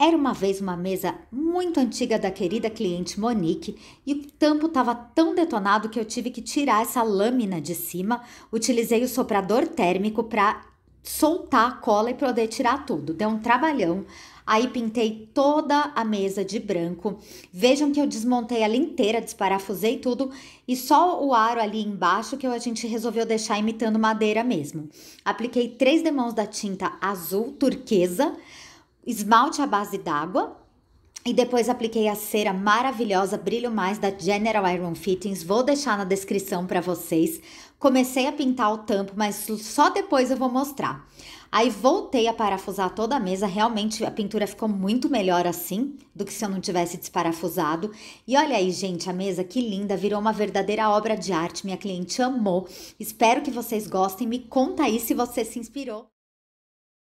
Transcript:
Era uma vez uma mesa muito antiga da querida cliente Monique e o tampo estava tão detonado que eu tive que tirar essa lâmina de cima. Utilizei o soprador térmico para soltar a cola e poder tirar tudo. Deu um trabalhão. Aí pintei toda a mesa de branco. Vejam que eu desmontei ela inteira, desparafusei tudo e só o aro ali embaixo que a gente resolveu deixar imitando madeira mesmo. Apliquei três demãos da tinta azul turquesa esmalte à base d'água e depois apliquei a cera maravilhosa Brilho Mais da General Iron Fittings. Vou deixar na descrição para vocês. Comecei a pintar o tampo, mas só depois eu vou mostrar. Aí voltei a parafusar toda a mesa. Realmente a pintura ficou muito melhor assim do que se eu não tivesse desparafusado. E olha aí, gente, a mesa que linda, virou uma verdadeira obra de arte. Minha cliente amou. Espero que vocês gostem. Me conta aí se você se inspirou.